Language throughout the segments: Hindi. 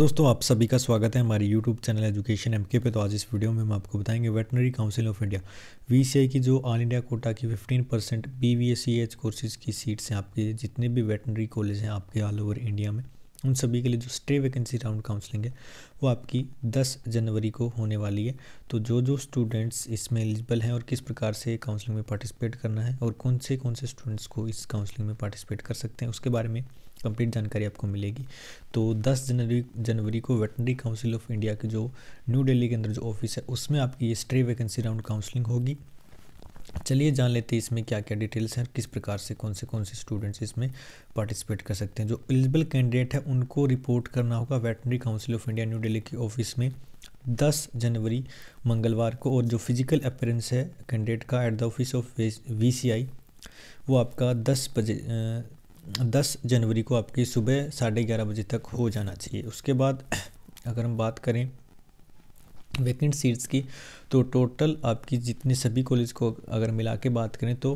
दोस्तों आप सभी का स्वागत है हमारे YouTube चैनल एजुकेशन एम के पे तो आज इस वीडियो में हम आपको बताएंगे veterinary council of India V की जो ऑल इंडिया कोटा की 15 परसेंट बी वी कोर्सेज की सीट्स हैं आपके जितने भी वेटनरी कॉलेज हैं आपके ऑल ओवर इंडिया में उन सभी के लिए जो स्टे वैकेंसी राउंड काउंसलिंग है वो आपकी 10 जनवरी को होने वाली है तो जो जो स्टूडेंट्स इसमें एलिजिबल हैं और किस प्रकार से काउंसलिंग में पार्टिसिपेट करना है और कौन से कौन से स्टूडेंट्स को इस काउंसलिंग में पार्टिसिपेट कर सकते हैं उसके बारे में कंप्लीट जानकारी आपको मिलेगी तो 10 जनवरी जनवरी को वेटनरी काउंसिल ऑफ इंडिया की जो न्यू डेली के अंदर जो ऑफिस है उसमें आपकी ये स्ट्रे वैकेंसी राउंड काउंसलिंग होगी चलिए जान लेते हैं इसमें क्या क्या डिटेल्स हैं किस प्रकार से कौन से कौन से स्टूडेंट्स इसमें पार्टिसिपेट कर सकते हैं जो एलिजिबल कैंडिडेट है उनको रिपोर्ट करना होगा veterinary council of India New Delhi की ऑफिस में 10 जनवरी मंगलवार को और जो फिजिकल अपेरेंस है कैंडिडेट का at the office of V वो आपका दस बजे दस जनवरी को आपकी सुबह साढ़े ग्यारह बजे तक हो जाना चाहिए उसके बाद अगर हम बात करें वैकेंट सीट्स की तो टोटल आपकी जितने सभी कॉलेज को अगर मिला के बात करें तो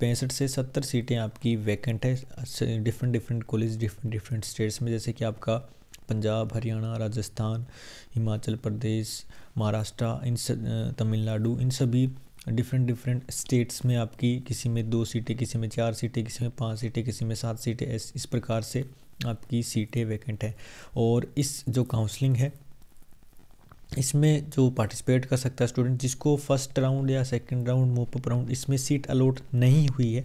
पैंसठ से सत्तर सीटें आपकी वैकेंट है different different college different different states में जैसे कि आपका पंजाब हरियाणा राजस्थान हिमाचल प्रदेश महाराष्ट्र इन तमिलनाडु इन सभी डिफरेंट डिफरेंट स्टेट्स में आपकी किसी में दो सीटें किसी में चार सीटें किसी में पाँच सीटें किसी में सात सीटें इस प्रकार से आपकी सीटें वैकेंट हैं और इस जो काउंसलिंग है इसमें जो पार्टिसिपेट कर सकता है स्टूडेंट जिसको फर्स्ट राउंड या सेकंड राउंड मोपअप राउंड इसमें सीट अलॉट नहीं हुई है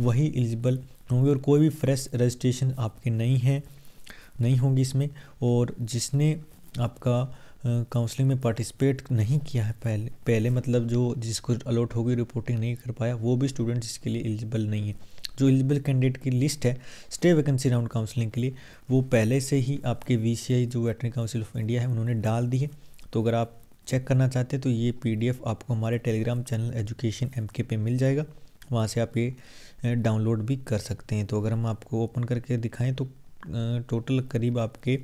वही एलिजिबल होंगे और कोई भी फ्रेश रजिस्ट्रेशन आपके नहीं है नहीं होंगी इसमें और जिसने आपका काउंसलिंग में पार्टिसिपेट नहीं किया है पहले पहले मतलब जो जिसको अलॉट होगी रिपोर्टिंग नहीं कर पाया वो भी स्टूडेंट जिसके लिए एलिजिबल नहीं है जो एलिजिबल कैंडिडेट की लिस्ट है स्टे वैकेंसी राउंड काउंसलिंग के लिए वो पहले से ही आपके वी जो वेटनरी काउंसिल ऑफ इंडिया है उन्होंने डाल दी है तो अगर आप चेक करना चाहते हैं तो ये पीडीएफ आपको हमारे टेलीग्राम चैनल एजुकेशन एम के पे मिल जाएगा वहाँ से आप ये डाउनलोड भी कर सकते हैं तो अगर हम आपको ओपन करके दिखाएं तो टोटल करीब आपके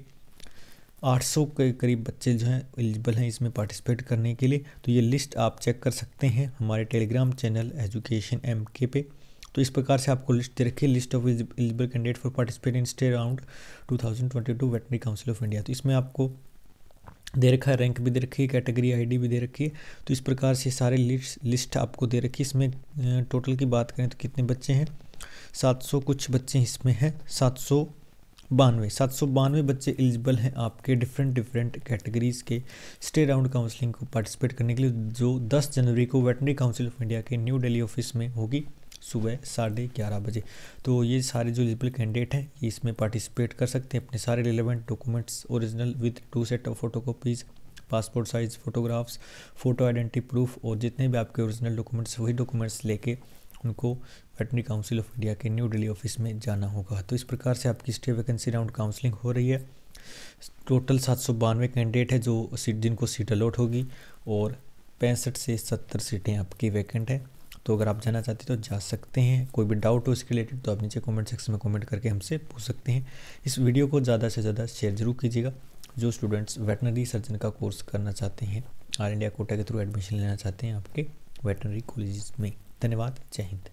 800 के करीब बच्चे जो हैं एलिजिबल हैं इसमें पार्टिसिपेट करने के लिए तो ये लिस्ट आप चेक कर सकते हैं हमारे टेलीग्राम चैनल एजुकेशन एम के पे तो इस प्रकार से आपको लिस्ट दे रखी है list of eligible candidate for participate in stray around 2022 veterinary council of India तो इसमें आपको दे रखा है रैंक भी दे रखी है कैटेगरी आईडी भी दे रखी है तो इस प्रकार से सारे लिस्ट लिस्ट आपको दे रखी है इसमें टोटल की बात करें तो कितने बच्चे हैं सात सौ कुछ बच्चे इसमें हैं सात सौ बानवे सात सौ बानवे बच्चे एलिजिबल हैं आपके डिफरेंट डिफरेंट कैटेगरीज़ के स्टे राउंड काउंसलिंग को पार्टिसिपेट करने के लिए जो 10 जनवरी को वेटनरी काउंसिल ऑफ इंडिया के न्यू दिल्ली ऑफिस में होगी सुबह साढ़े ग्यारह बजे तो ये सारे जो एलिजिबल कैंडिडेट हैं ये इसमें पार्टिसिपेट कर सकते हैं अपने सारे relevant documents original with two set of photo copies passport size photographs photo identity proof और जितने भी आपके ओरिजिनल डॉक्यूमेंट्स वही डॉक्यूमेंट्स लेके उनको वेटनरी काउंसिल ऑफ इंडिया के न्यू दिल्ली ऑफिस में जाना होगा तो इस प्रकार से आपकी स्टे वैकेंसी राउंड काउंसलिंग हो रही है टोटल सात सौ बानवे कैंडिडेट है जो सीट जिनको सीट अलॉट होगी और पैंसठ से सत्तर सीटें आपकी वैकेंट हैं तो अगर आप जाना चाहते हैं तो जा सकते हैं कोई भी डाउट हो इसके रिलेटेड तो आप नीचे कमेंट सेक्शन में कमेंट करके हमसे पूछ सकते हैं इस वीडियो को ज़्यादा से ज़्यादा शेयर जरूर कीजिएगा जो स्टूडेंट्स वेटनरी सर्जन का कोर्स करना चाहते हैं आल इंडिया कोटा के थ्रू एडमिशन लेना चाहते हैं आपके वेटनरी कॉलेज में धन्यवाद जय हिंद